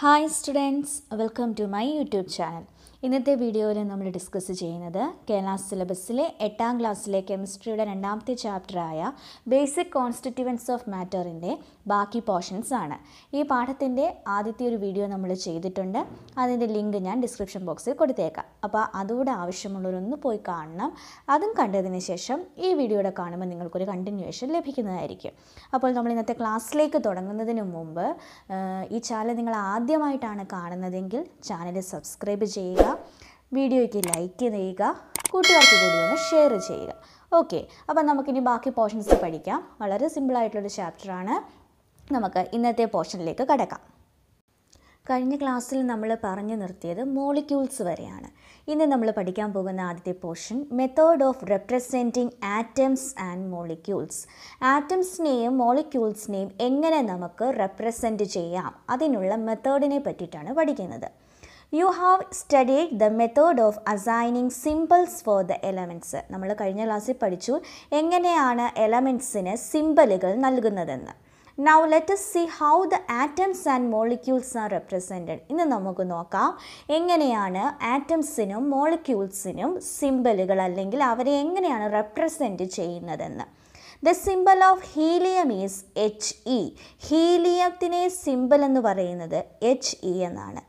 Hi students, welcome to my YouTube channel. ഇന്നത്തെ വീഡിയോയിൽ നമ്മൾ ഡിസ്കസ് ചെയ്യുന്നത് കേരള സിലബസിലെ എട്ടാം ക്ലാസ്സിലെ കെമിസ്ട്രിയുടെ രണ്ടാമത്തെ ചാപ്റ്ററായ ബേസിക് കോൺസ്റ്റിറ്റ്യുവൻസ് ഓഫ് മാറ്ററിൻ്റെ ബാക്കി പോർഷൻസ് ആണ് ഈ പാഠത്തിൻ്റെ ആദ്യത്തെ ഒരു വീഡിയോ നമ്മൾ ചെയ്തിട്ടുണ്ട് അതിൻ്റെ ലിങ്ക് ഞാൻ ഡിസ്ക്രിപ്ഷൻ ബോക്സിൽ കൊടുത്തേക്കാം അപ്പോൾ അതുകൂടെ ആവശ്യമുള്ളവരൊന്ന് പോയി കാണണം അതും കണ്ടതിന് ശേഷം ഈ വീഡിയോയുടെ കാണുമ്പോൾ നിങ്ങൾക്കൊരു കണ്ടിന്യൂവേഷൻ ലഭിക്കുന്നതായിരിക്കും അപ്പോൾ നമ്മൾ ഇന്നത്തെ ക്ലാസ്സിലേക്ക് തുടങ്ങുന്നതിന് മുമ്പ് ഈ ചാനൽ നിങ്ങൾ ആദ്യമായിട്ടാണ് കാണുന്നതെങ്കിൽ ചാനൽ സബ്സ്ക്രൈബ് ചെയ്യുക വീഡിയോയ്ക്ക് ലൈക്ക് ചെയ്യുക കൂട്ടുകാർക്ക് കൂടി ഒന്ന് ഷെയർ ചെയ്യുക ഓക്കെ അപ്പം നമുക്കിനി ബാക്കി പോർഷൻസ് പഠിക്കാം വളരെ സിമ്പിളായിട്ടുള്ളൊരു ചാപ്റ്ററാണ് നമുക്ക് ഇന്നത്തെ പോർഷനിലേക്ക് കടക്കാം കഴിഞ്ഞ ക്ലാസ്സിൽ നമ്മൾ പറഞ്ഞു നിർത്തിയത് മോളിക്യൂൾസ് വരെയാണ് ഇന്ന് നമ്മൾ പഠിക്കാൻ പോകുന്ന ആദ്യത്തെ portion method of representing atoms and molecules ആറ്റംസിനെയും മോളിക്യൂൾസിനെയും എങ്ങനെ നമുക്ക് റെപ്രസെൻറ്റ് ചെയ്യാം അതിനുള്ള മെത്തേഡിനെ പറ്റിയിട്ടാണ് പഠിക്കുന്നത് you have studied the method of assigning symbols for the elements നമ്മൾ കഴിഞ്ഞ ക്ലാസ്സിൽ പഠിച്ചു എങ്ങനെയാണ് എലമെൻറ്റ്സിന് സിമ്പിളുകൾ നൽകുന്നതെന്ന് now let see how the atoms and molecules are represented ഇന്ന് നമുക്ക് നോക്കാം എങ്ങനെയാണ് ആറ്റംസിനും മോളിക്യൂൾസിനും സിമ്പിളുകൾ അല്ലെങ്കിൽ അവരെ എങ്ങനെയാണ് റെപ്രസെൻറ്റ് ചെയ്യുന്നതെന്ന് the symbol of helium is H E ഹീലിയത്തിനെ സിമ്പിൾ എന്ന് പറയുന്നത് എച്ച് ഇ e എന്നാണ്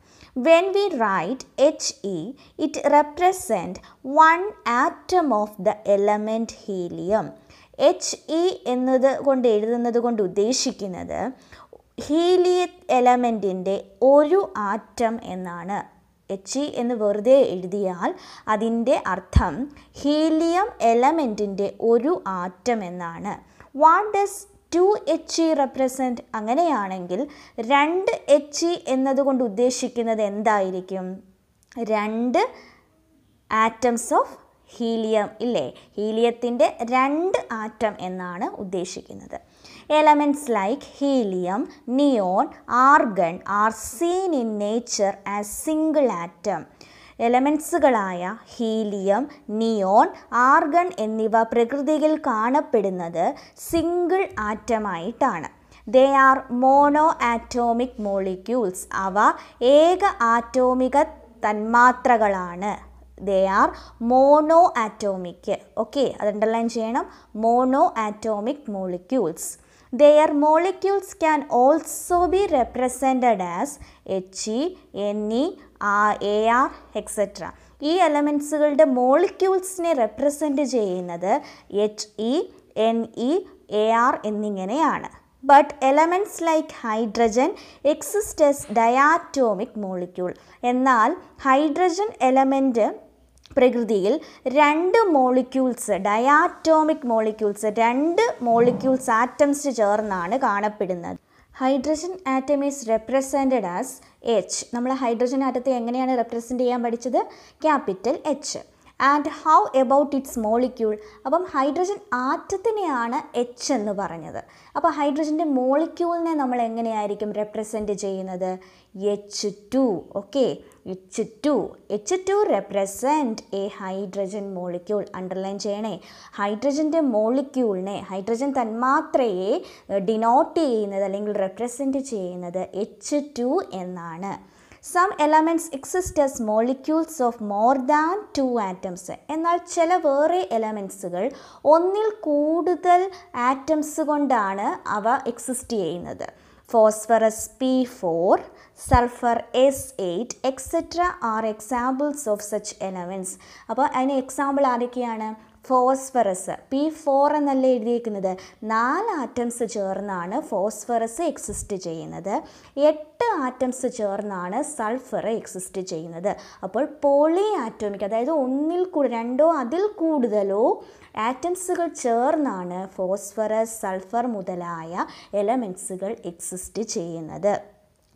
When we write He, it represents one atom of the element helium. He എന്നത് കൊണ്ട് എഴുതുന്നത് കൊണ്ട് ഉദ്ദേശിക്കുന്നത് ഹീലിയ എലമെൻറ്റിൻ്റെ ഒരു ആറ്റം എന്നാണ് എച്ച് e എന്ന് വെറുതെ എഴുതിയാൽ അതിൻ്റെ അർത്ഥം ഹീലിയം എലമെൻറ്റിൻ്റെ ഒരു ആറ്റം എന്നാണ് what does two H E represent അങ്ങനെയാണെങ്കിൽ രണ്ട് എച്ച് ഇ എന്നതുകൊണ്ട് ഉദ്ദേശിക്കുന്നത് എന്തായിരിക്കും രണ്ട് ആറ്റംസ് ഓഫ് ഹീലിയം ഇല്ലേ ഹീലിയത്തിൻ്റെ രണ്ട് ആറ്റം എന്നാണ് ഉദ്ദേശിക്കുന്നത് elements like helium neon argon are seen in nature as single atom എലമെൻസുകളായ ഹീലിയം നിയോൺ ആർഗൺ എന്നിവ പ്രകൃതിയിൽ കാണപ്പെടുന്നത് സിംഗിൾ ആറ്റമായിട്ടാണ് they are monoatomic molecules അവ ഏക ആറ്റോമിക തന്മാത്രകളാണ് they are monoatomic okay അത് അണ്ടർലൈൻ ചെയ്യണം monoatomic molecules are molecules can also be represented as H E N E A R etcetera ഈ എലമെൻസുകളുടെ മോളിക്യൂൾസിനെ റെപ്രസെൻറ്റ് ചെയ്യുന്നത് H E N E A R എന്നിങ്ങനെയാണ് but elements like hydrogen exist as diatomic molecule എന്നാൽ hydrogen element പ്രകൃതിയിൽ രണ്ട് molecules diatomic molecules രണ്ട് molecules atoms ചേർന്നാണ് കാണപ്പെടുന്നത് hydrogen atom is represented as H നമ്മൾ ഹൈഡ്രജൻ ആറ്റത്തെ എങ്ങനെയാണ് റെപ്രസെൻറ്റ് ചെയ്യാൻ പഠിച്ചത് capital H and how about its molecule അപ്പം ഹൈഡ്രജൻ ആറ്റത്തിനെയാണ് എച്ച് എന്ന് പറഞ്ഞത് അപ്പോൾ ഹൈഡ്രജൻ്റെ മോളിക്യൂളിനെ നമ്മൾ എങ്ങനെയായിരിക്കും റെപ്രസെൻറ്റ് ചെയ്യുന്നത് H two okay H two H two represent a hydrogen molecule underline ചെയ്യണേ ഹൈഡ്രജൻ്റെ മോളിക്യൂളിനെ ഹൈഡ്രജൻ തന്മാത്രയെ ഡിനോട്ട് ചെയ്യുന്നത് അല്ലെങ്കിൽ റെപ്രസെൻറ്റ് ചെയ്യുന്നത് എച്ച് ടു എന്നാണ് some elements exist as molecules of more than two atoms എന്നാൽ ചില വേറെ എലമെൻറ്റ്സുകൾ ഒന്നിൽ കൂടുതൽ ആറ്റംസ് കൊണ്ടാണ് അവ എക്സിസ്റ്റ് ചെയ്യുന്നത് phosphorus P four sulphur S eight etcetera are examples of such elements അപ്പോൾ അതിന് എക്സാമ്പിൾ ആരൊക്കെയാണ് ഫോസ്ഫറസ് പി ഫോർ എന്നല്ല എഴുതിയിരിക്കുന്നത് നാല് ആറ്റംസ് ചേർന്നാണ് ഫോസ്ഫറസ് എക്സിസ്റ്റ് ചെയ്യുന്നത് എട്ട് ആറ്റംസ് ചേർന്നാണ് സൾഫർ എക്സിസ്റ്റ് ചെയ്യുന്നത് അപ്പോൾ പോളി ആറ്റോമിക് അതായത് ഒന്നിൽ കൂടുതൽ രണ്ടോ അതിൽ കൂടുതലോ ആറ്റംസുകൾ ചേർന്നാണ് ഫോസ്ഫറസ് സൾഫർ മുതലായ എലമെൻസുകൾ എക്സിസ്റ്റ് ചെയ്യുന്നത്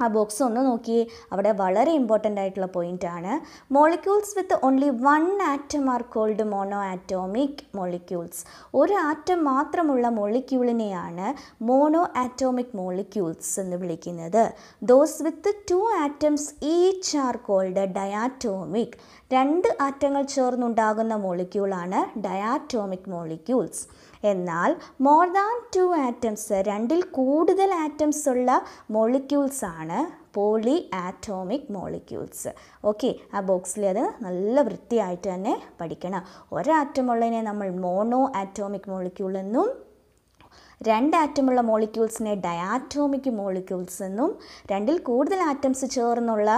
ആ ബോക്സ് ഒന്ന് നോക്കി അവിടെ വളരെ ഇമ്പോർട്ടൻ്റ് ആയിട്ടുള്ള പോയിൻ്റ് ആണ് molecules with only one atom are called monoatomic molecules ഒരു ആറ്റം മാത്രമുള്ള മോളിക്യൂളിനെയാണ് മോണോ ആറ്റോമിക് മോളിക്യൂൾസ് എന്ന് വിളിക്കുന്നത് those with two atoms each are called diatomic രണ്ട് ആറ്റങ്ങൾ ചേർന്നുണ്ടാകുന്ന മോളിക്യൂളാണ് ഡയാറ്റോമിക് മോളിക്യൂൾസ് എന്നാൽ മോർ ദാൻ ടു ആറ്റംസ് രണ്ടിൽ കൂടുതൽ ആറ്റംസ് ഉള്ള മോളിക്യൂൾസ് ആണ് പോളി ആറ്റോമിക് മോളിക്യൂൾസ് ഓക്കെ ആ ബോക്സിൽ അത് നല്ല വൃത്തിയായിട്ട് തന്നെ പഠിക്കണം ഒരാറ്റമുള്ളതിനെ നമ്മൾ മോണോ ആറ്റോമിക് മോളിക്യൂൾ എന്നും രണ്ട് ആറ്റമുള്ള മോളിക്യൂൾസിനെ ഡയാറ്റോമിക് മോളിക്യൂൾസ് എന്നും രണ്ടിൽ കൂടുതൽ ആറ്റംസ് ചേർന്നുള്ള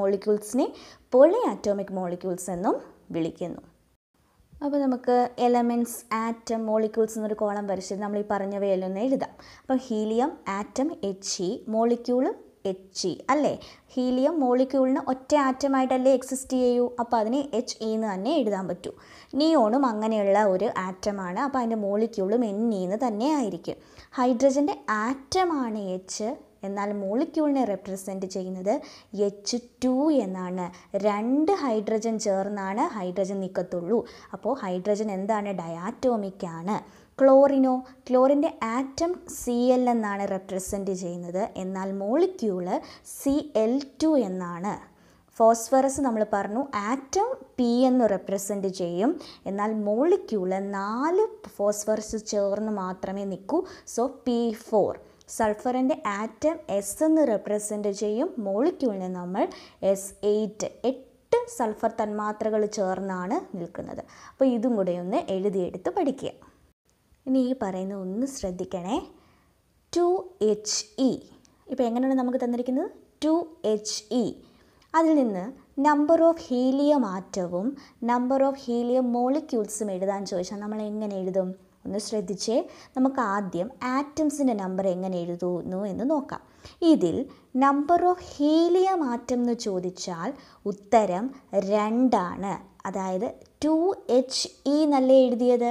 മോളിക്യൂൾസിനെ പോളി ആറ്റോമിക് മോളിക്യൂൾസ് എന്നും വിളിക്കുന്നു അപ്പോൾ നമുക്ക് എലമെൻറ്റ്സ് ആറ്റം മോളിക്യൂൾസ് എന്നൊരു കോളം വരച്ചിട്ട് നമ്മൾ ഈ പറഞ്ഞവയിലൊന്ന് എഴുതാം അപ്പോൾ ഹീലിയം ആറ്റം എച്ച് ഇ മോളിക്യൂളും എച്ച് ഇ അല്ലേ ഹീലിയം മോളിക്യൂളിന് ഒറ്റ ആറ്റമായിട്ടല്ലേ എക്സിസ്റ്റ് ചെയ്യൂ അപ്പോൾ അതിന് എച്ച് ഇ e എന്ന് തന്നെ എഴുതാൻ പറ്റൂ നിയോണും അങ്ങനെയുള്ള ഒരു ആറ്റമാണ് അപ്പോൾ അതിൻ്റെ മോളിക്യൂളും എൻ ഇ e എന്ന് തന്നെ ആയിരിക്കും ഹൈഡ്രജൻ്റെ ആറ്റമാണ് എച്ച് എന്നാൽ മോളിക്യൂളിനെ റെപ്രസെൻറ്റ് ചെയ്യുന്നത് എച്ച് ടു എന്നാണ് രണ്ട് ഹൈഡ്രജൻ ചേർന്നാണ് ഹൈഡ്രജൻ നിൽക്കത്തുള്ളൂ അപ്പോൾ ഹൈഡ്രജൻ എന്താണ് ഡയാറ്റോമിക്കാണ് ആണ് ക്ലോറിനോ ക്ലോറിൻ്റെ ആറ്റം സി എൽ എന്നാണ് റെപ്രസെൻറ്റ് ചെയ്യുന്നത് എന്നാൽ മോളിക്യൂള് സി എൽ ടു എന്നാണ് ഫോസ്ഫറസ് നമ്മൾ പറഞ്ഞു ആറ്റം പി എന്ന് റെപ്രസെൻ്റ് ചെയ്യും എന്നാൽ മോളിക്യൂള് നാല് ഫോസ്ഫറസ് ചേർന്ന് മാത്രമേ നിൽക്കൂ സോ പി ഫോർ സൾഫറിൻ്റെ ആറ്റം എസ് എന്ന് റെപ്രസെൻ്റ് ചെയ്യും മോളിക്യൂളിനെ നമ്മൾ എസ് എയ്റ്റ് എട്ട് സൾഫർ തന്മാത്രകൾ ചേർന്നാണ് നിൽക്കുന്നത് അപ്പോൾ ഇതും കൂടെ ഒന്ന് എഴുതിയെടുത്ത് പഠിക്കുക ഇനി ഈ പറയുന്ന ഒന്ന് ശ്രദ്ധിക്കണേ ടു എച്ച് ഇ ഇപ്പോൾ എങ്ങനെയാണ് നമുക്ക് തന്നിരിക്കുന്നത് ടു എച്ച് ഇ അതിൽ നിന്ന് നമ്പർ ഓഫ് ഹീലിയം ആറ്റവും നമ്പർ ഓഫ് ഹീലിയം മോളിക്യൂൾസും എഴുതാൻ ചോദിച്ചാൽ നമ്മൾ എങ്ങനെ എഴുതും ഒന്ന് ശ്രദ്ധിച്ചേ നമുക്ക് ആദ്യം ആറ്റംസിൻ്റെ നമ്പർ എങ്ങനെ എഴുതുന്നു എന്ന് നോക്കാം ഇതിൽ നമ്പർ ഓഫ് ഹീലിയം ആറ്റം എന്ന് ചോദിച്ചാൽ ഉത്തരം രണ്ടാണ് അതായത് ടു എച്ച് ഇ നല്ല എഴുതിയത്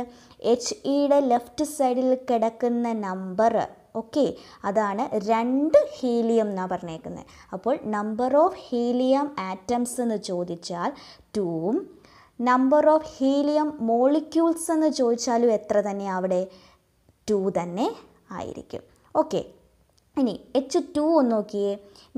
എച്ച് ഇയുടെ ലെഫ്റ്റ് സൈഡിൽ കിടക്കുന്ന നമ്പർ ഓക്കെ അതാണ് രണ്ട് ഹീലിയം എന്നാണ് പറഞ്ഞേക്കുന്നത് അപ്പോൾ നമ്പർ ഓഫ് ഹീലിയം ആറ്റംസ് എന്ന് ചോദിച്ചാൽ ടൂവും നമ്പർ ഓഫ് ഹീലിയം മോളിക്യൂൾസ് എന്ന് ചോദിച്ചാലും എത്ര തന്നെ അവിടെ ടു തന്നെ ആയിരിക്കും ഓക്കെ ഇനി എച്ച് ടു ഒന്ന് നോക്കിയേ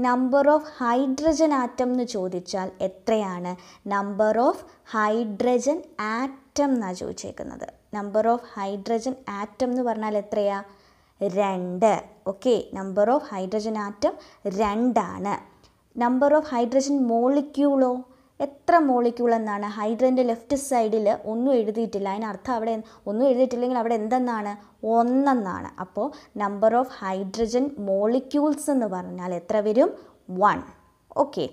നമ്പർ ഓഫ് ഹൈഡ്രജൻ ആറ്റം എന്ന് ചോദിച്ചാൽ എത്രയാണ് നമ്പർ ഓഫ് ഹൈഡ്രജൻ ആറ്റം എന്നാണ് ചോദിച്ചേക്കുന്നത് നമ്പർ ഓഫ് ഹൈഡ്രജൻ ആറ്റം എന്ന് പറഞ്ഞാൽ എത്രയാ രണ്ട് okay number of hydrogen atom രണ്ടാണ് നമ്പർ ഓഫ് ഹൈഡ്രജൻ മോളിക്യൂളോ എത്ര മോളിക്യൂൾ എന്നാണ് ഹൈഡ്രൻ്റെ ലെഫ്റ്റ് സൈഡിൽ ഒന്നും എഴുതിയിട്ടില്ല അതിനർത്ഥം അവിടെ ഒന്നും എഴുതിയിട്ടില്ലെങ്കിൽ അവിടെ എന്തെന്നാണ് ഒന്നെന്നാണ് അപ്പോൾ നമ്പർ ഓഫ് ഹൈഡ്രജൻ മോളിക്യൂൾസ് എന്ന് പറഞ്ഞാൽ എത്ര വരും വൺ ഓക്കെ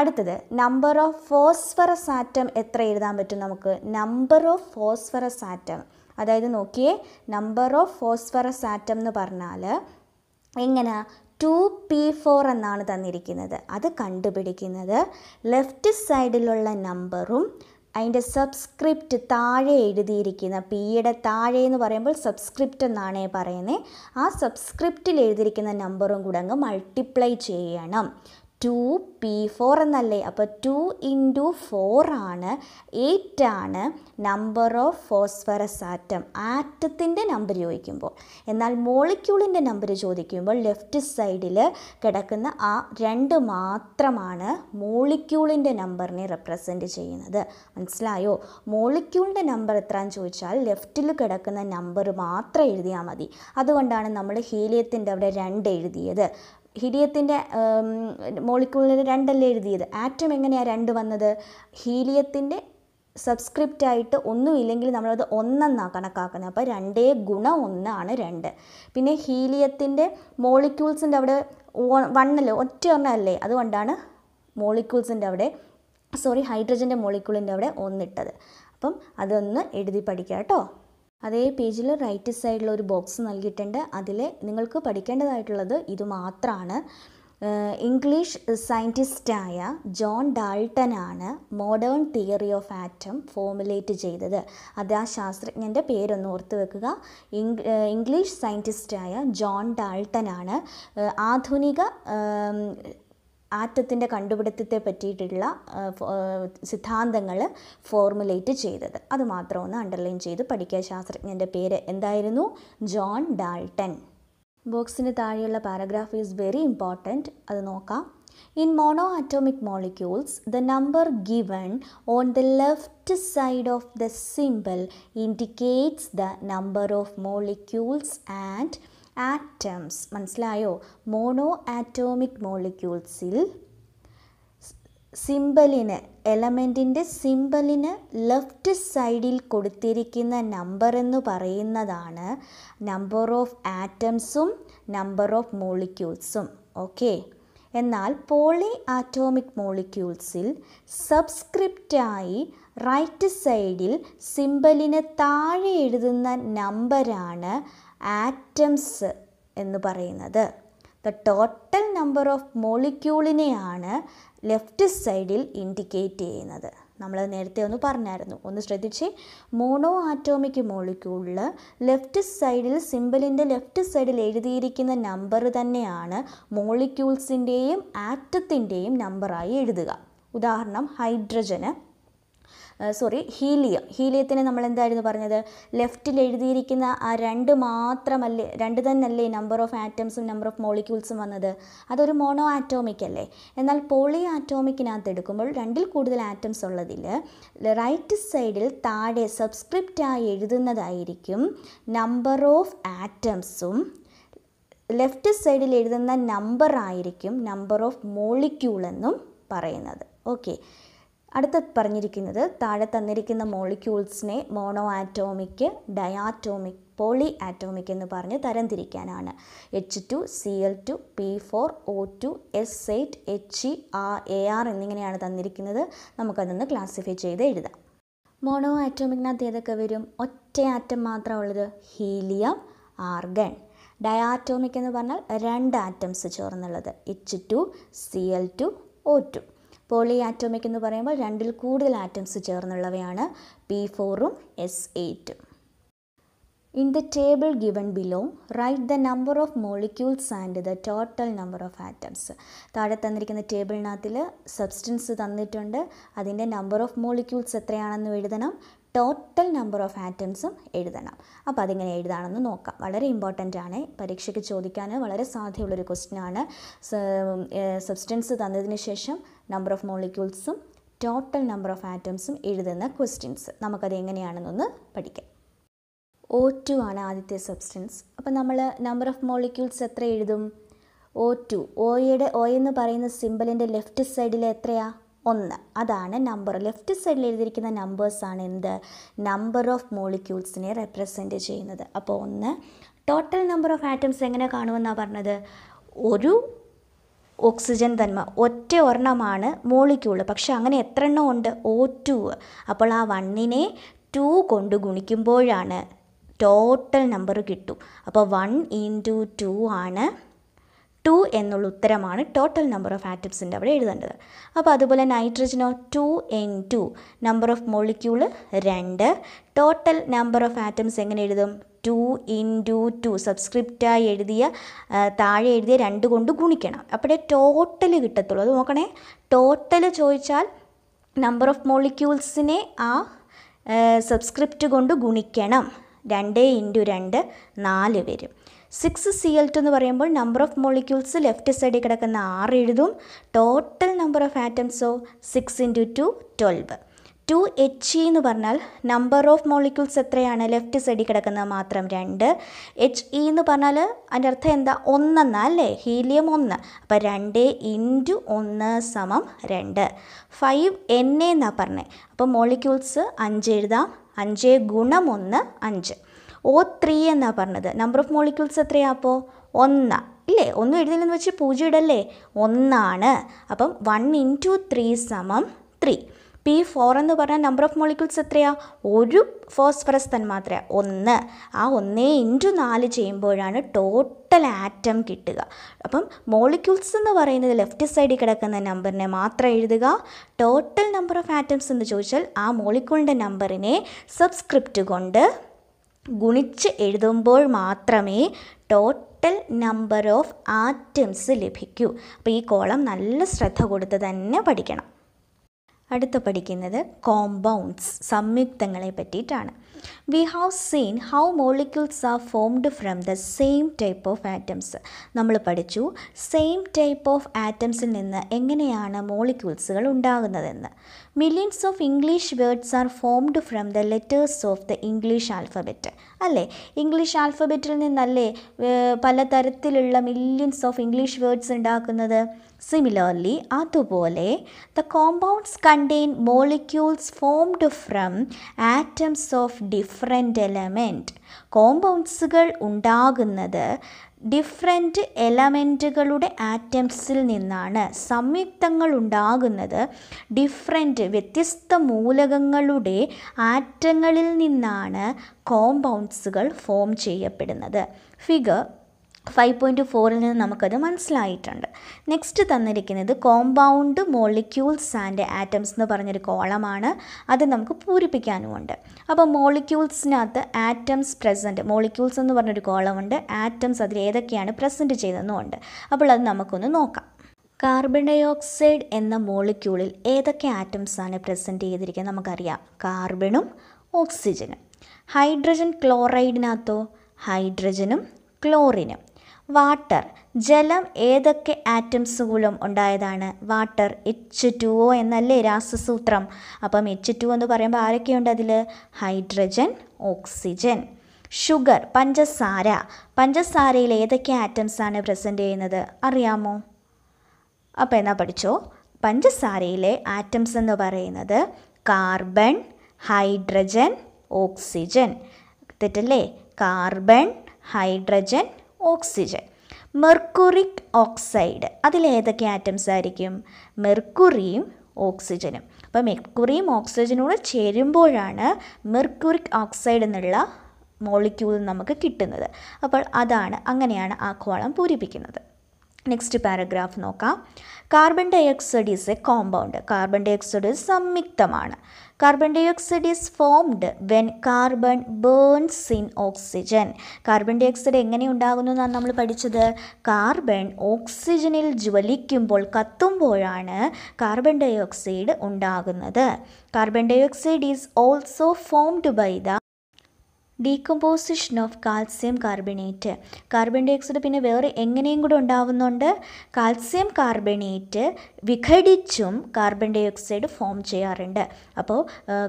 അടുത്തത് നമ്പർ ഓഫ് ഫോസ്ഫറസ് ആറ്റം എത്ര എഴുതാൻ പറ്റും നമുക്ക് നമ്പർ ഓഫ് ഫോസ്ഫറസ് ആറ്റം അതായത് നോക്കിയേ നമ്പർ ഓഫ് ഫോസ്ഫറസ് ആറ്റം എന്ന് പറഞ്ഞാൽ എങ്ങനെ ടു പി ഫോർ എന്നാണ് തന്നിരിക്കുന്നത് അത് കണ്ടുപിടിക്കുന്നത് ലെഫ്റ്റ് സൈഡിലുള്ള നമ്പറും അതിൻ്റെ സബ്സ്ക്രിപ്റ്റ് താഴെ എഴുതിയിരിക്കുന്ന പിയുടെ താഴെ എന്ന് പറയുമ്പോൾ സബ്സ്ക്രിപ്റ്റ് എന്നാണ് പറയുന്നത് ആ സബ്സ്ക്രിപ്റ്റിൽ എഴുതിയിരിക്കുന്ന നമ്പറും കൂടെ അങ്ങ് മൾട്ടിപ്ലൈ ചെയ്യണം ടു പി ഫോർ എന്നല്ലേ അപ്പോൾ ടു ഇൻറ്റു ഫോറാണ് ആണ് നമ്പർ ഓഫ് ഫോസ്ഫറസ് ആറ്റം ആറ്റത്തിൻ്റെ നമ്പർ ചോദിക്കുമ്പോൾ എന്നാൽ മോളിക്യൂളിൻ്റെ നമ്പർ ചോദിക്കുമ്പോൾ ലെഫ്റ്റ് സൈഡിൽ കിടക്കുന്ന ആ രണ്ട് മാത്രമാണ് മോളിക്യൂളിൻ്റെ നമ്പറിനെ റെപ്രസെൻറ്റ് ചെയ്യുന്നത് മനസ്സിലായോ മോളിക്യൂളിൻ്റെ നമ്പർ എത്രയെന്ന് ചോദിച്ചാൽ ലെഫ്റ്റിൽ കിടക്കുന്ന നമ്പർ മാത്രം എഴുതിയാൽ മതി അതുകൊണ്ടാണ് നമ്മൾ ഹീലിയത്തിൻ്റെ അവിടെ രണ്ട് എഴുതിയത് ഹീലിയത്തിൻ്റെ മോളിക്യൂളിന് രണ്ടല്ലേ എഴുതിയത് ആറ്റം എങ്ങനെയാണ് രണ്ട് വന്നത് ഹീലിയത്തിൻ്റെ സബ്സ്ക്രിപ്റ്റ് ആയിട്ട് ഒന്നുമില്ലെങ്കിൽ നമ്മളത് ഒന്നെന്നാണ് കണക്കാക്കുന്നത് അപ്പോൾ രണ്ടേ ഗുണം ഒന്നാണ് രണ്ട് പിന്നെ ഹീലിയത്തിൻ്റെ മോളിക്യൂൾസിൻ്റെ അവിടെ വണ്ണല്ലോ ഒറ്റ ഒന്നല്ലേ അതുകൊണ്ടാണ് മോളിക്യൂൾസിൻ്റെ അവിടെ സോറി ഹൈഡ്രജൻ്റെ മോളിക്യൂളിൻ്റെ അവിടെ ഒന്നിട്ടത് അപ്പം അതൊന്ന് എഴുതി പഠിക്കാം കേട്ടോ അതേ പേജിൽ റൈറ്റ് സൈഡിൽ ഒരു ബോക്സ് നൽകിയിട്ടുണ്ട് അതിൽ നിങ്ങൾക്ക് പഠിക്കേണ്ടതായിട്ടുള്ളത് ഇതുമാത്രമാണ് ഇംഗ്ലീഷ് സയൻറ്റിസ്റ്റായ ജോൺ ഡാൾട്ടനാണ് modern theory of atom formulate ചെയ്തത് അത് ആ ശാസ്ത്രജ്ഞൻ്റെ പേരൊന്ന് ഓർത്ത് വെക്കുക ഇംഗ്ലീഷ് സയൻറ്റിസ്റ്റായ ജോൺ ഡാൾട്ടനാണ് ആധുനിക ആറ്റത്തിൻ്റെ കണ്ടുപിടുത്തത്തെ പറ്റിയിട്ടുള്ള സിദ്ധാന്തങ്ങൾ ഫോർമുലേറ്റ് ചെയ്തത് അത് ഒന്ന് അണ്ടർലൈൻ ചെയ്ത് പഠിക്കുക ശാസ്ത്രജ്ഞൻ്റെ പേര് എന്തായിരുന്നു ജോൺ ഡാൾട്ടൻ ബോക്സിന് താഴെയുള്ള പാരഗ്രാഫ് ഈസ് വെരി ഇമ്പോർട്ടൻറ്റ് അത് നോക്കാം in monoatomic molecules the number given on the left side of the symbol indicates the number of molecules and atoms മനസ്സിലായോ മോണോ ആറ്റോമിക് മോളിക്യൂൾസിൽ സിമ്പലിന് എലമെൻറ്റിൻ്റെ സിമ്പലിന് ലെഫ്റ്റ് സൈഡിൽ കൊടുത്തിരിക്കുന്ന നമ്പർ എന്ന് പറയുന്നതാണ് നമ്പർ ഓഫ് ആറ്റംസും നമ്പർ ഓഫ് മോളിക്യൂൾസും ഓക്കെ എന്നാൽ പോളി ആറ്റോമിക് മോളിക്യൂൾസിൽ സബ്സ്ക്രിപ്റ്റായി റൈറ്റ് സൈഡിൽ സിമ്പലിന് താഴെ എഴുതുന്ന നമ്പരാണ് ആറ്റംസ് എന്ന് പറയുന്നത് ദ ടോട്ടൽ നമ്പർ ഓഫ് മോളിക്യൂളിനെയാണ് ലെഫ്റ്റ് സൈഡിൽ ഇൻഡിക്കേറ്റ് ചെയ്യുന്നത് നമ്മൾ നേരത്തെ ഒന്ന് പറഞ്ഞായിരുന്നു ഒന്ന് ശ്രദ്ധിച്ച് മോണോ ആറ്റോമിക് മോളിക്യൂളിൽ ലെഫ്റ്റ് സൈഡിൽ സിമ്പിളിൻ്റെ ലെഫ്റ്റ് സൈഡിൽ എഴുതിയിരിക്കുന്ന നമ്പർ തന്നെയാണ് മോളിക്യൂൾസിൻ്റെയും ആറ്റത്തിൻ്റെയും നമ്പറായി എഴുതുക ഉദാഹരണം ഹൈഡ്രജന് സോറി ഹീലിയം ഹീലിയത്തിന് നമ്മൾ എന്തായിരുന്നു പറഞ്ഞത് ലെഫ്റ്റിൽ എഴുതിയിരിക്കുന്ന ആ രണ്ട് മാത്രമല്ലേ രണ്ട് തന്നെയല്ലേ നമ്പർ ഓഫ് ആറ്റംസും നമ്പർ ഓഫ് മോളിക്യൂൾസും വന്നത് അതൊരു മോണോ ആറ്റോമിക് അല്ലേ എന്നാൽ പോളി ആറ്റോമിക്കിനകത്ത് എടുക്കുമ്പോൾ രണ്ടിൽ കൂടുതൽ ആറ്റംസ് ഉള്ളതിൽ റൈറ്റ് സൈഡിൽ താഴെ സബ്സ്ക്രിപ്റ്റായി എഴുതുന്നതായിരിക്കും നമ്പർ ഓഫ് ആറ്റംസും ലെഫ്റ്റ് സൈഡിൽ എഴുതുന്ന നമ്പർ ആയിരിക്കും നമ്പർ ഓഫ് മോളിക്യൂൾ എന്നും പറയുന്നത് ഓക്കെ അടുത്ത പറഞ്ഞിരിക്കുന്നത് താഴെ തന്നിരിക്കുന്ന മോളിക്യൂൾസിനെ monoatomic diatomic polyatomic എന്ന് പറഞ്ഞ് തരംതിരിക്കാനാണ് H two C L two P four O two S eight H E R A R എന്നിങ്ങനെയാണ് തന്നിരിക്കുന്നത് നമുക്കതൊന്ന് ക്ലാസിഫൈ ചെയ്ത് എഴുതാം മോണോ ആറ്റോമിക്കിനകത്ത് ഏതൊക്കെ വരും ഒറ്റ ആറ്റം മാത്രമുള്ളത് ഹീലിയം ആർഗൺ ഡയാറ്റോമിക് എന്ന് പറഞ്ഞാൽ രണ്ട് ആറ്റംസ് ചേർന്നുള്ളത് H two C L two O two polyatomic എന്ന് പറയുമ്പോൾ രണ്ടിൽ കൂടുതൽ ആറ്റംസ് ചേർന്നുള്ളവയാണ് പി ഫോറും എസ് എയ്റ്റും in the table given below write the number of molecules and the total number of atoms താഴെ തന്നിരിക്കുന്ന ടേബിളിനകത്തിൽ സബ്സ്റ്റൻസ് തന്നിട്ടുണ്ട് അതിൻ്റെ നമ്പർ ഓഫ് മോളിക്യൂൾസ് എത്രയാണെന്ന് എഴുതണം ടോട്ടൽ നമ്പർ ഓഫ് ആറ്റംസും എഴുതണം അപ്പോൾ അതിങ്ങനെ എഴുതാണെന്ന് നോക്കാം വളരെ ഇമ്പോർട്ടൻ്റ് ആണ് പരീക്ഷയ്ക്ക് ചോദിക്കാൻ വളരെ സാധ്യതയുള്ളൊരു ആണ് സബ്സ്റ്റൻസ് തന്നതിന് ശേഷം നമ്പർ ഓഫ് മോളിക്യൂൾസും ടോട്ടൽ നമ്പർ ഓഫ് ആറ്റംസും എഴുതുന്ന ക്വസ്റ്റ്യൻസ് നമുക്കത് എങ്ങനെയാണെന്നൊന്ന് പഠിക്കാം ഒ ടു ആണ് ആദ്യത്തെ സബ്സ്റ്റൻസ് അപ്പോൾ നമ്മൾ നമ്പർ ഓഫ് മോളിക്യൂൾസ് എത്ര എഴുതും ഒ ടു ഒയുടെ ഒ എന്ന് പറയുന്ന സിമ്പിളിൻ്റെ ലെഫ്റ്റ് സൈഡിൽ എത്രയാണ് ഒന്ന് അതാണ് നമ്പർ ലെഫ്റ്റ് സൈഡിൽ എഴുതിയിരിക്കുന്ന നമ്പേഴ്സാണ് എന്ത് നമ്പർ ഓഫ് മോളിക്യൂൾസിനെ റെപ്രസെൻറ്റ് ചെയ്യുന്നത് അപ്പോൾ ഒന്ന് ടോട്ടൽ നമ്പർ ഓഫ് ആറ്റംസ് എങ്ങനെ കാണുമെന്നാണ് പറഞ്ഞത് ഒരു ഓക്സിജൻ തന്മ ഒറ്റ ഒരെണ്ണമാണ് മോളിക്യൂൾ പക്ഷെ അങ്ങനെ എത്ര എണ്ണം ഉണ്ട് ഓ ടു അപ്പോൾ ആ വണ്ണിനെ ടു കൊണ്ട് ഗുണിക്കുമ്പോഴാണ് ടോട്ടൽ നമ്പർ കിട്ടും അപ്പോൾ വൺ ഇൻറ്റു ടു ആണ് ടു എന്നുള്ള ഉത്തരമാണ് ടോട്ടൽ നമ്പർ ഓഫ് ആറ്റംസിൻ്റെ അവിടെ എഴുതേണ്ടത് അപ്പോൾ അതുപോലെ നൈട്രജനോ two N two number of molecule രണ്ട് ടോട്ടൽ നമ്പർ ഓഫ് ആറ്റംസ് എങ്ങനെ എഴുതും ടു ടു ടു സബ്സ്ക്രിപ്റ്റായി എഴുതിയ താഴെ എഴുതിയ രണ്ട് കൊണ്ട് ഗുണിക്കണം അപ്പോഴേ ടോട്ടൽ കിട്ടത്തുള്ളൂ അത് നോക്കണേ ടോട്ടൽ ചോദിച്ചാൽ നമ്പർ ഓഫ് മോളിക്യൂൾസിനെ ആ സബ്സ്ക്രിപ്റ്റ് കൊണ്ട് ഗുണിക്കണം രണ്ട് ഇൻറ്റു രണ്ട് നാല് വരും സിക്സ് സി എൽ ടു എന്ന് പറയുമ്പോൾ നമ്പർ ഓഫ് മോളിക്യൂൾസ് ലെഫ്റ്റ് സൈഡിൽ കിടക്കുന്ന ആറ് എഴുതും ടോട്ടൽ നമ്പർ ഓഫ് ആറ്റംസോ six into two twelve two H E എന്ന് പറഞ്ഞാൽ നമ്പർ ഓഫ് മോളിക്യൂൾസ് എത്രയാണ് ലെഫ്റ്റ് സൈഡിൽ കിടക്കുന്നത് മാത്രം രണ്ട് എച്ച് ഇ e എന്ന് പറഞ്ഞാൽ അതിൻ്റെ അർത്ഥം എന്താ ഒന്നെന്ന അല്ലേ ഹീലിയം ഒന്ന് അപ്പോൾ രണ്ട് ഇൻറ്റു ഒന്ന് സമം രണ്ട് ഫൈവ് എൻ എന്നാണ് പറഞ്ഞത് അപ്പോൾ മോളിക്യൂൾസ് അഞ്ച് എഴുതാം അഞ്ച് ഗുണം ഒന്ന് അഞ്ച് ഒ ത്രീ എന്നാണ് പറഞ്ഞത് നമ്പർ ഓഫ് മോളിക്യൂൾസ് എത്രയാണ് അപ്പോൾ ഒന്ന് ഇല്ലേ ഒന്നും എഴുതില്ലെന്ന് വെച്ച് പൂജ്യം ഇടല്ലേ ഒന്നാണ് അപ്പം വൺ ഇൻറ്റു ത്രീ സമം ത്രീ പി ഫോർ എന്ന് പറഞ്ഞാൽ നമ്പർ ഓഫ് മോളിക്യൂൾസ് എത്രയാണ് ഒരു ഫോസ്ഫറസ് തന്മാത്ര ഒന്ന് ആ ഒന്നേ ഇൻറ്റു നാല് ചെയ്യുമ്പോഴാണ് ടോട്ടൽ ആറ്റം കിട്ടുക അപ്പം മോളിക്യൂൾസ് എന്ന് പറയുന്നത് ലെഫ്റ്റ് സൈഡിൽ കിടക്കുന്ന നമ്പറിനെ മാത്രം എഴുതുക ടോട്ടൽ നമ്പർ ഓഫ് ആറ്റംസ് എന്ന് ചോദിച്ചാൽ ആ മോളിക്യൂളിൻ്റെ നമ്പറിനെ സബ്സ്ക്രിപ്റ്റ് കൊണ്ട് ഗുണിച്ച് എഴുതുമ്പോൾ മാത്രമേ ടോട്ടൽ നമ്പർ ഓഫ് ആറ്റംസ് ലഭിക്കൂ അപ്പോൾ ഈ കോളം നല്ല ശ്രദ്ധ കൊടുത്ത് തന്നെ പഠിക്കണം അടുത്ത പഠിക്കുന്നത് കോമ്പൗണ്ട്സ് സംയുക്തങ്ങളെ പറ്റിയിട്ടാണ് we have seen how molecules are formed from the same type of atoms നമ്മൾ പഠിച്ചു സെയിം ടൈപ്പ് ഓഫ് ആറ്റംസിൽ നിന്ന് എങ്ങനെയാണ് മോളിക്യൂൾസുകൾ ഉണ്ടാകുന്നതെന്ന് millions of English words are formed from the letters of the English alphabet അല്ലേ ഇംഗ്ലീഷ് ആൽഫബറ്റിൽ നിന്നല്ലേ പലതരത്തിലുള്ള മില്യൺസ് ഓഫ് ഇംഗ്ലീഷ് വേർഡ്സ് ഉണ്ടാക്കുന്നത് സിമിലർലി അതുപോലെ the compounds contain molecules formed from atoms of different element കോമ്പൗണ്ട്സുകൾ ഉണ്ടാകുന്നത് ഡിഫറെൻ്റ് എലമെൻറ്റുകളുടെ ആറ്റംസിൽ നിന്നാണ് സംയുക്തങ്ങൾ ഉണ്ടാകുന്നത് ഡിഫറെൻ്റ് വ്യത്യസ്ത മൂലകങ്ങളുടെ ആറ്റങ്ങളിൽ നിന്നാണ് കോമ്പൗണ്ട്സുകൾ ഫോം ചെയ്യപ്പെടുന്നത് ഫിഗർ ഫൈവ് പോയിൻറ്റ് ഫോറിൽ നിന്ന് നമുക്കത് മനസ്സിലായിട്ടുണ്ട് നെക്സ്റ്റ് തന്നിരിക്കുന്നത് കോമ്പൗണ്ട് മോളിക്യൂൾസ് ആൻഡ് ആറ്റംസ് എന്ന് പറഞ്ഞൊരു കോളമാണ് അത് നമുക്ക് പൂരിപ്പിക്കാനുമുണ്ട് അപ്പോൾ മോളിക്യൂൾസിനകത്ത് ആറ്റംസ് പ്രസൻറ്റ് മോളിക്യൂൾസ് എന്ന് പറഞ്ഞൊരു കോളമുണ്ട് ആറ്റംസ് അതിൽ ഏതൊക്കെയാണ് പ്രസൻറ്റ് ചെയ്തതെന്നുമുണ്ട് അപ്പോൾ അത് നമുക്കൊന്ന് നോക്കാം കാർബൺ ഡൈ ഓക്സൈഡ് എന്ന മോളിക്യൂളിൽ ഏതൊക്കെ ആറ്റംസാണ് പ്രസൻറ്റ് ചെയ്തിരിക്കുന്നത് നമുക്കറിയാം കാർബണും ഓക്സിജനും ഹൈഡ്രജൻ ക്ലോറൈഡിനകത്തോ ഹൈഡ്രജനും ക്ലോറിനും വാട്ടർ ജലം ഏതൊക്കെ ആറ്റംസ് മൂലം ഉണ്ടായതാണ് വാട്ടർ എച്ച് ടു ഒ എന്നല്ലേ രാസസൂത്രം അപ്പം എച്ച് ടു എന്ന് പറയുമ്പോൾ ആരൊക്കെയുണ്ട് അതിൽ ഹൈഡ്രജൻ ഓക്സിജൻ ഷുഗർ പഞ്ചസാര പഞ്ചസാരയിൽ ഏതൊക്കെ ആറ്റംസാണ് പ്രസൻറ്റ് ചെയ്യുന്നത് അറിയാമോ അപ്പോൾ എന്നാ പഠിച്ചോ പഞ്ചസാരയിലെ ആറ്റംസ് എന്ന് പറയുന്നത് കാർബൺ ഹൈഡ്രജൻ ഓക്സിജൻ തെറ്റല്ലേ carbon hydrogen oxygen mercuric oxide അതിലേതൊക്കെ ആറ്റംസ് ആയിരിക്കും മെർക്കുറിയും ഓക്സിജനും അപ്പോൾ മെർക്കുറിയും ഓക്സിജനോട് ചേരുമ്പോഴാണ് മെർക്കുറിക് ഓക്സൈഡ് എന്നുള്ള മോളിക്യൂൾ നമുക്ക് കിട്ടുന്നത് അപ്പോൾ അതാണ് അങ്ങനെയാണ് ആ കോളം പൂരിപ്പിക്കുന്നത് നെക്സ്റ്റ് പാരഗ്രാഫ് നോക്കാം carbon dioxide is a compound carbon dioxide സംയുക്തമാണ് carbon dioxide is formed when carbon burns in oxygen carbon dioxide എങ്ങനെ ഉണ്ടാകുന്നു എന്നാണ് നമ്മൾ പഠിച്ചത് കാർബൺ ഓക്സിജനിൽ ജ്വലിക്കുമ്പോൾ കത്തുമ്പോഴാണ് കാർബൺ ഡൈ ഓക്സൈഡ് ഉണ്ടാകുന്നത് carbon dioxide is also formed by the decomposition of calcium carbonate carbon dioxide പിന്നെ വേറെ എങ്ങനെയും കൂടെ ഉണ്ടാവുന്നുണ്ട് കാൽസ്യം കാർബണേറ്റ് വിഘടിച്ചും കാർബൺ ഡൈ ഓക്സൈഡ് ഫോം ചെയ്യാറുണ്ട് അപ്പോൾ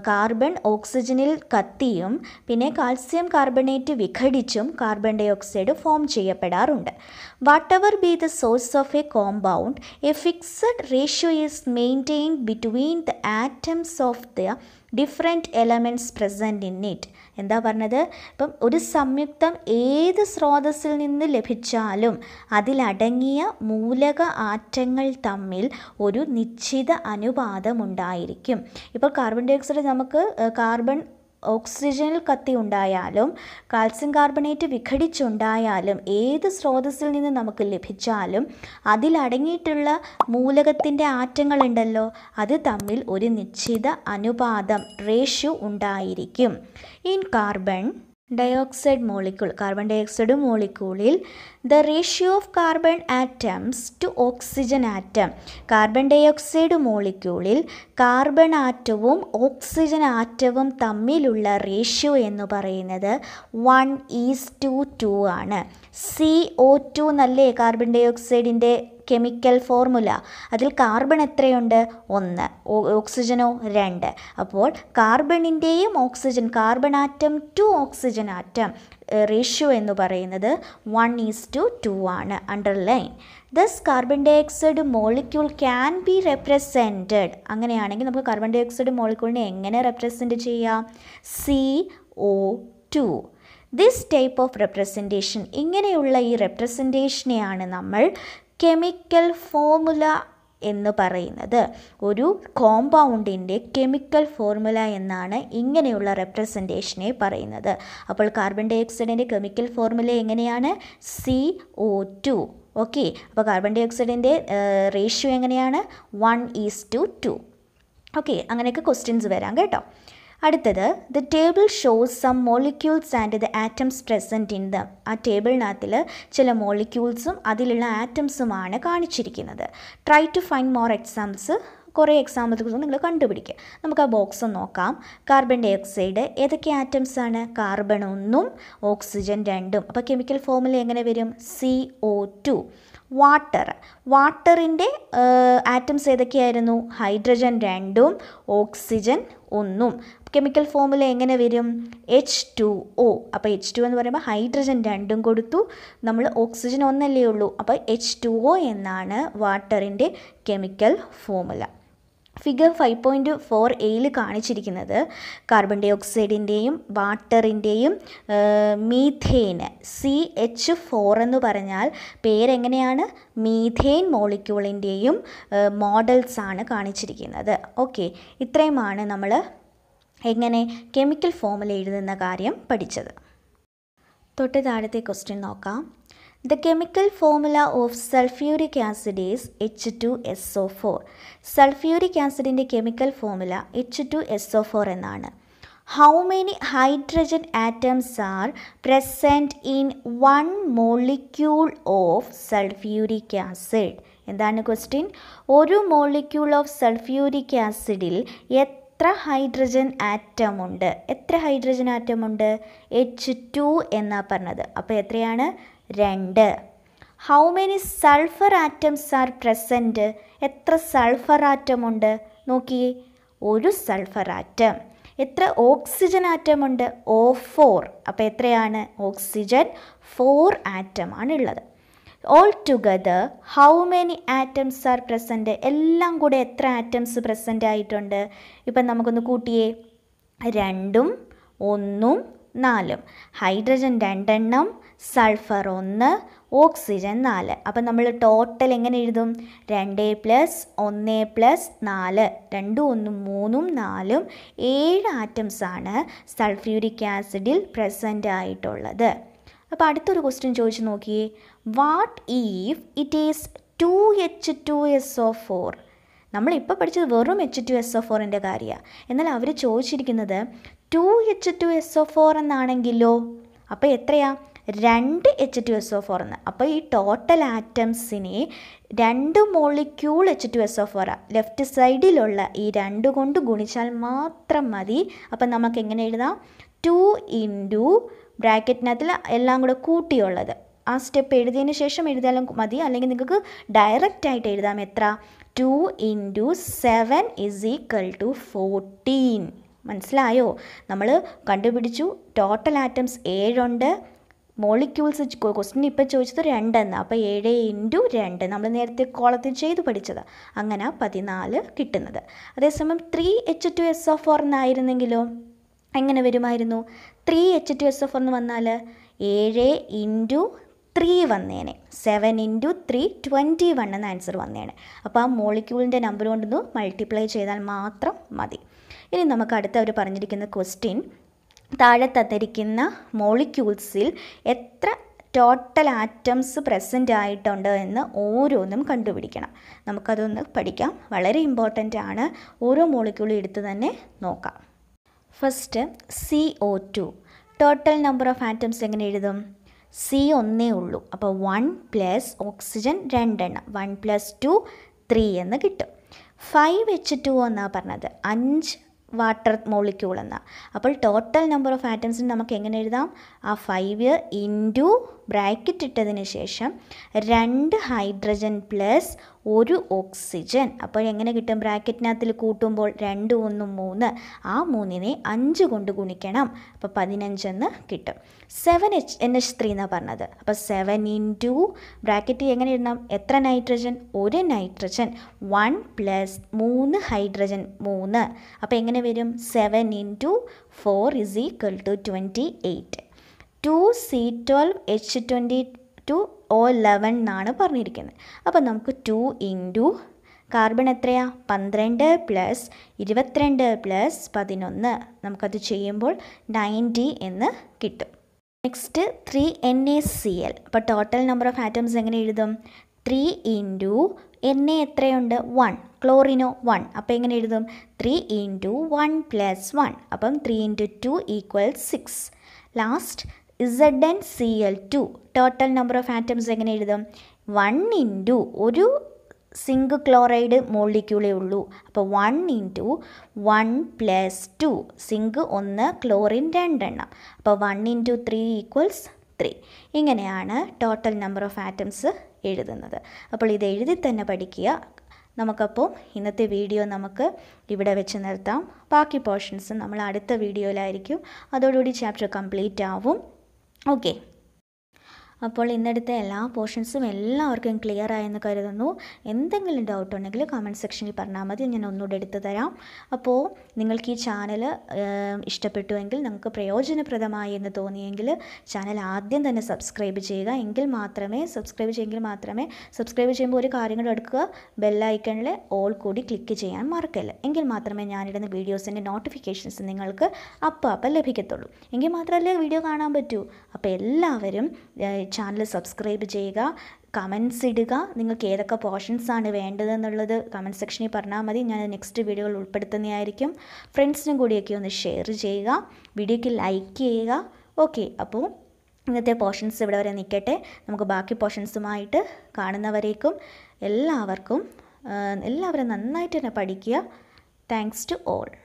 കാർബൺ ഓക്സിജനിൽ കത്തിയും പിന്നെ കാൽസ്യം കാർബണേറ്റ് വിഘടിച്ചും കാർബൺ ഡൈ ഓക്സൈഡ് ഫോം ചെയ്യപ്പെടാറുണ്ട് whatever be the source of a compound a fixed ratio is maintained between the atoms of the different elements present in it എന്താ പറഞ്ഞത് ഇപ്പം ഒരു സംയുക്തം ഏത് സ്രോതസ്സിൽ നിന്ന് ലഭിച്ചാലും അതിലടങ്ങിയ മൂലക ആറ്റങ്ങൾ തമ്മിൽ ഒരു നിശ്ചിത അനുപാതമുണ്ടായിരിക്കും ഇപ്പോൾ കാർബൺ ഡയോക്സൈഡ് നമുക്ക് കാർബൺ ഓക്സിജനിൽ കത്തി ഉണ്ടായാലും കാൽസ്യം കാർബണേറ്റ് വിഘടിച്ചുണ്ടായാലും ഏത് സ്രോതസ്സിൽ നിന്ന് നമുക്ക് ലഭിച്ചാലും അതിലടങ്ങിയിട്ടുള്ള മൂലകത്തിൻ്റെ ആറ്റങ്ങളുണ്ടല്ലോ അത് തമ്മിൽ ഒരു നിശ്ചിത അനുപാതം റേഷ്യോ ഉണ്ടായിരിക്കും in carbon dioxide molecule carbon dioxide മോളിക്യൂളിൽ the ratio of carbon atoms to oxygen atom carbon dioxide മോളിക്യൂളിൽ കാർബൺ ആറ്റവും ഓക്സിജൻ ആറ്റവും തമ്മിലുള്ള റേഷ്യോ എന്ന് പറയുന്നത് വൺ ഈസ് ടു ടു ആണ് സി ഒ ടു എന്നല്ലേ കാർബൺ ഡയോക്സൈഡിൻ്റെ കെമിക്കൽ ഫോർമുല അതിൽ കാർബൺ എത്രയുണ്ട് ഒന്ന് ഓക്സിജനോ രണ്ട് അപ്പോൾ കാർബണിൻ്റെയും oxygen carbon atom to oxygen atom ratio എന്ന് പറയുന്നത് വൺ ഈസ് ടു ടു ആണ് underline thus carbon dye oxide molecule can be represented അങ്ങനെയാണെങ്കിൽ നമുക്ക് കാർബൺ ഡൈ ഓക്സൈഡ് മോളിക്യൂളിനെ എങ്ങനെ റെപ്രസെൻറ്റ് ചെയ്യാം C O two this type of representation ഇങ്ങനെയുള്ള ഈ റെപ്രസെൻറ്റേഷനെയാണ് നമ്മൾ കെമിക്കൽ ഫോർമുല എന്ന് പറയുന്നത് ഒരു കോമ്പൗണ്ടിൻ്റെ കെമിക്കൽ ഫോർമുല എന്നാണ് ഇങ്ങനെയുള്ള റെപ്രസെൻറ്റേഷനെ പറയുന്നത് അപ്പോൾ കാർബൺ ഡൈ ഓക്സൈഡിൻ്റെ കെമിക്കൽ ഫോർമുല എങ്ങനെയാണ് സി ഒ ടു ഓക്കെ അപ്പോൾ കാർബൺ ഡൈ ഓക്സൈഡിൻ്റെ റേഷ്യോ എങ്ങനെയാണ് one is to two okay അങ്ങനെയൊക്കെ ക്വസ്റ്റ്യൻസ് വരാം കേട്ടോ അടുത്തത് the table shows some molecules and the atoms present in them ആ ടേബിളിനകത്തിൽ ചില മോളിക്യൂൾസും അതിലുള്ള ആറ്റംസുമാണ് കാണിച്ചിരിക്കുന്നത് try to find more exams കുറേ എക്സാമ്പിൾസ് നിങ്ങൾ കണ്ടുപിടിക്കുക നമുക്ക് ആ ബോക്സ് നോക്കാം കാർബൺ ഡൈ ഓക്സൈഡ് ഏതൊക്കെ ആറ്റംസ് ആണ് കാർബൺ ഒന്നും ഓക്സിജൻ രണ്ടും അപ്പോൾ കെമിക്കൽ ഫോമിൽ എങ്ങനെ വരും സി ഒ ടു വാട്ടർ വാട്ടറിൻ്റെ ആറ്റംസ് ഏതൊക്കെയായിരുന്നു ഹൈഡ്രജൻ രണ്ടും ഓക്സിജൻ ഒന്നും കെമിക്കൽ ഫോമുല എങ്ങനെ വരും എച്ച് ടു ഒ അപ്പോൾ എച്ച് ടു എന്ന് പറയുമ്പോൾ ഹൈഡ്രജൻ രണ്ടും കൊടുത്തു നമ്മൾ ഓക്സിജൻ ഒന്നല്ലേ ഉള്ളൂ അപ്പോൾ എച്ച് ടു ഒ എന്നാണ് വാട്ടറിൻ്റെ chemical formula figure five point four എയിൽ കാണിച്ചിരിക്കുന്നത് കാർബൺ ഡൈ ഓക്സൈഡിൻ്റെയും വാട്ടറിൻ്റെയും മീഥേന് സി എച്ച് ഫോർ എന്ന് പറഞ്ഞാൽ പേരെങ്ങനെയാണ് മീഥേൻ മോളിക്യൂളിൻ്റെയും മോഡൽസാണ് കാണിച്ചിരിക്കുന്നത് ഓക്കെ ഇത്രയുമാണ് നമ്മൾ എങ്ങനെ കെമിക്കൽ ഫോമിൽ എഴുതുന്ന കാര്യം പഠിച്ചത് തൊട്ട് താഴത്തെ ക്വസ്റ്റ്യൻ നോക്കാം the chemical formula of sulphuric acid is H two S O four sulphuric ആസിഡിൻ്റെ chemical formula H two S O four എന്നാണ് how many hydrogen atoms are present in one molecule of sulphuric acid എന്താണ് question ഒരു molecule of sulphuric ആസിഡിൽ എത്ര എത്ര hydrogen atom ഉണ്ട് എത്ര hydrogen atom ഉണ്ട് എച്ച് ടു എന്നാണ് പറഞ്ഞത് അപ്പോൾ എത്രയാണ് രണ്ട് how many sulphur atoms are present എത്ര സൾഫർ ആറ്റം ഉണ്ട് നോക്കി ഒരു സൾഫർ ആറ്റം എത്ര ഓക്സിജൻ ആറ്റം ഉണ്ട് ഓ ഫോർ അപ്പോൾ എത്രയാണ് ഓക്സിജൻ ഫോർ ആറ്റമാണ് ഉള്ളത് all together how many atoms are present എല്ലാം കൂടെ എത്ര ആറ്റംസ് പ്രസൻ്റ് ആയിട്ടുണ്ട് ഇപ്പം നമുക്കൊന്ന് കൂട്ടിയേ രണ്ടും ഒന്നും നാലും ഹൈഡ്രജൻ രണ്ടെണ്ണം സൾഫർ ഒന്ന് ഓക്സിജൻ നാല് അപ്പം നമ്മൾ ടോട്ടൽ എങ്ങനെ എഴുതും രണ്ട് പ്ലസ് ഒന്ന് പ്ലസ് നാല് രണ്ടും ഒന്നും മൂന്നും നാലും ഏഴ് ആറ്റംസാണ് സൾഫ്യൂരിക് ആസിഡിൽ പ്രസൻ്റ് ആയിട്ടുള്ളത് അപ്പോൾ അടുത്തൊരു ക്വസ്റ്റ്യൻ ചോദിച്ചു നോക്കിയേ what if it is two H two S O four നമ്മളിപ്പോൾ പഠിച്ചത് വെറും എച്ച് ടു എസ് ഒ ഫോറിൻ്റെ കാര്യമാണ് എന്നാൽ അവർ ചോദിച്ചിരിക്കുന്നത് two H two S O four എന്നാണെങ്കിലോ അപ്പോൾ എത്രയാണ് രണ്ട് H two S O four എന്ന് അപ്പോൾ ഈ ടോട്ടൽ ആറ്റംസിനെ രണ്ട് molecule H two S O ഫോറാണ് ലെഫ്റ്റ് സൈഡിലുള്ള ഈ രണ്ട് കൊണ്ട് ഗുണിച്ചാൽ മാത്രം മതി അപ്പം നമുക്ക് എങ്ങനെ എഴുതാം ടു ഇൻറ്റു ബ്രാക്കറ്റിനകത്തിൽ എല്ലാം കൂടെ കൂട്ടിയുള്ളത് ആ സ്റ്റെപ്പ് എഴുതിയതിന് ശേഷം എഴുതിയാലും മതി അല്ലെങ്കിൽ നിങ്ങൾക്ക് ഡയറക്റ്റ് ആയിട്ട് എഴുതാം എത്ര two into seven is equal to fourteen മനസ്സിലായോ നമ്മൾ കണ്ടുപിടിച്ചു ടോട്ടൽ ആറ്റംസ് ഏഴുണ്ട് മോളിക്യൂൾസ് ക്വസ്റ്റിന് ഇപ്പോൾ ചോദിച്ചത് രണ്ടെന്ന് അപ്പോൾ ഏഴ് ഇൻറ്റു രണ്ട് നമ്മൾ നേരത്തെ കോളത്തിൽ ചെയ്ത് പഠിച്ചത് അങ്ങനെ പതിനാല് കിട്ടുന്നത് അതേസമയം three H two S of four എന്നായിരുന്നെങ്കിലോ എങ്ങനെ വരുമായിരുന്നു three H two S of four എന്ന് വന്നാൽ ഏഴ് ഇൻറ്റു ത്രീ വന്നേനെ seven into three twenty one എന്ന ആൻസർ വന്നേനെ അപ്പോൾ ആ മോളിക്യൂളിൻ്റെ നമ്പർ കൊണ്ടൊന്ന് മൾട്ടിപ്ലൈ ചെയ്താൽ മാത്രം മതി ഇനി നമുക്ക് അടുത്ത അവർ പറഞ്ഞിരിക്കുന്ന ക്വസ്റ്റ്യൻ താഴെ തന്നിരിക്കുന്ന മോളിക്യൂൾസിൽ എത്ര ടോട്ടൽ ആറ്റംസ് പ്രസൻ്റ് ആയിട്ടുണ്ട് എന്ന് ഓരോന്നും കണ്ടുപിടിക്കണം നമുക്കതൊന്ന് പഠിക്കാം വളരെ ഇമ്പോർട്ടൻ്റ് ആണ് ഓരോ മോളിക്യൂളും എടുത്ത് തന്നെ നോക്കാം first C O two total number of atoms എങ്ങനെ എഴുതും സി ഒന്നേ ഉള്ളൂ അപ്പോൾ വൺ പ്ലസ് ഓക്സിജൻ രണ്ടെണ്ണം വൺ പ്ലസ് ടു ത്രീ എന്ന് കിട്ടും ഫൈവ് എച്ച് ടു എന്നാണ് പറഞ്ഞത് അഞ്ച് വാട്ടർ മോളിക്യൂൾ എന്നാണ് അപ്പോൾ ടോട്ടൽ നമ്പർ ഓഫ് ആറ്റംസിന് നമുക്ക് എങ്ങനെ എഴുതാം ആ ഫൈവ് ഇൻറ്റു ബ്രാക്കറ്റ് ഇട്ടതിന് ശേഷം രണ്ട് ഹൈഡ്രജൻ പ്ലസ് ഒരു ഓക്സിജൻ അപ്പോൾ എങ്ങനെ കിട്ടും ബ്രാക്കറ്റിനകത്തിൽ കൂട്ടുമ്പോൾ രണ്ട് ഒന്ന് മൂന്ന് ആ മൂന്നിനെ അഞ്ച് കൊണ്ട് ഗുണിക്കണം അപ്പോൾ പതിനഞ്ചെന്ന് കിട്ടും seven H N H three എന്നാണ് പറഞ്ഞത് അപ്പോൾ സെവൻ ഇൻ ടു ബ്രാക്കറ്റ് എങ്ങനെ ഇടണം എത്ര നൈട്രജൻ ഒരു നൈട്രജൻ വൺ പ്ലസ് മൂന്ന് ഹൈഡ്രജൻ മൂന്ന് അപ്പോൾ എങ്ങനെ വരും seven in two four is equal to twenty eight two C twelve H twenty two O eleven എന്നാണ് പറഞ്ഞിരിക്കുന്നത് അപ്പോൾ നമുക്ക് ടു ഇൻറ്റു കാർബൺ എത്രയാണ് പന്ത്രണ്ട് പ്ലസ് ഇരുപത്തിരണ്ട് പ്ലസ് പതിനൊന്ന് നമുക്കത് ചെയ്യുമ്പോൾ നയൻറ്റി എന്ന് കിട്ടും next three N A C L അപ്പോൾ ടോട്ടൽ നമ്പർ ഓഫ് ആറ്റംസ് എങ്ങനെ എഴുതും ത്രീ ഇൻറ്റു എൻ എ എത്രയുണ്ട് വൺ ക്ലോറിനോ വൺ അപ്പോൾ എങ്ങനെ എഴുതും three into one plus one അപ്പം three into two equal six last Z N C L two total number of atoms എങ്ങനെ എഴുതും വൺ ഇൻറ്റു ഒരു സിങ്ക് ക്ലോറൈഡ് മോളിക്യൂളേ ഉള്ളൂ അപ്പോൾ one into one plus two zinc ഒന്ന് ക്ലോറിൻ രണ്ടെണ്ണം അപ്പോൾ one into three equals three ഇങ്ങനെയാണ് ടോട്ടൽ നമ്പർ ഓഫ് ആറ്റംസ് എഴുതുന്നത് അപ്പോൾ ഇത് എഴുതി തന്നെ പഠിക്കുക നമുക്കപ്പോൾ ഇന്നത്തെ വീഡിയോ നമുക്ക് ഇവിടെ വെച്ച് നിർത്താം ബാക്കി പോർഷൻസ് നമ്മൾ അടുത്ത വീഡിയോയിലായിരിക്കും അതോടുകൂടി ചാപ്റ്റർ കംപ്ലീറ്റ് ആവും Okay. അപ്പോൾ ഇന്നെടുത്ത എല്ലാ പോർഷൻസും എല്ലാവർക്കും ക്ലിയർ ആയെന്ന് കരുതുന്നു എന്തെങ്കിലും ഡൗട്ട് ഉണ്ടെങ്കിൽ കമൻറ്റ് സെക്ഷനിൽ പറഞ്ഞാൽ മതി ഞാൻ ഒന്നുകൂടെ എടുത്തു തരാം അപ്പോൾ നിങ്ങൾക്ക് ഈ ചാനൽ ഇഷ്ടപ്പെട്ടുവെങ്കിൽ നമുക്ക് പ്രയോജനപ്രദമായി എന്ന് തോന്നിയെങ്കിൽ ചാനൽ ആദ്യം തന്നെ സബ്സ്ക്രൈബ് ചെയ്യുക എങ്കിൽ മാത്രമേ സബ്സ്ക്രൈബ് ചെയ്യുമെങ്കിൽ മാത്രമേ സബ്സ്ക്രൈബ് ചെയ്യുമ്പോൾ ഒരു കാര്യം കൂടെ എടുക്കുക ബെല്ലൈക്കണിൽ ഓൾ കൂടി ക്ലിക്ക് ചെയ്യാൻ മറക്കല്ല എങ്കിൽ മാത്രമേ ഞാനിടുന്ന വീഡിയോസിൻ്റെ നോട്ടിഫിക്കേഷൻസ് നിങ്ങൾക്ക് അപ്പം അപ്പം ലഭിക്കത്തുള്ളൂ എങ്കിൽ മാത്രമല്ലേ വീഡിയോ കാണാൻ പറ്റൂ അപ്പോൾ എല്ലാവരും ചാനൽ സബ്സ്ക്രൈബ് ചെയ്യുക കമൻസ് ഇടുക നിങ്ങൾക്ക് ഏതൊക്കെ പോർഷൻസാണ് വേണ്ടതെന്നുള്ളത് കമൻറ്റ് സെക്ഷനിൽ പറഞ്ഞാൽ മതി ഞാൻ നെക്സ്റ്റ് വീഡിയോകൾ ഉൾപ്പെടുത്തുന്നതായിരിക്കും ഫ്രണ്ട്സിനും കൂടിയൊക്കെ ഒന്ന് ഷെയർ ചെയ്യുക വീഡിയോയ്ക്ക് ലൈക്ക് ചെയ്യുക ഓക്കെ അപ്പോൾ ഇന്നത്തെ പോർഷൻസ് ഇവിടെ വരെ നിൽക്കട്ടെ നമുക്ക് ബാക്കി പോർഷൻസുമായിട്ട് കാണുന്നവരേക്കും എല്ലാവർക്കും എല്ലാവരും നന്നായിട്ട് തന്നെ പഠിക്കുക താങ്ക്സ് ടു ഓൾ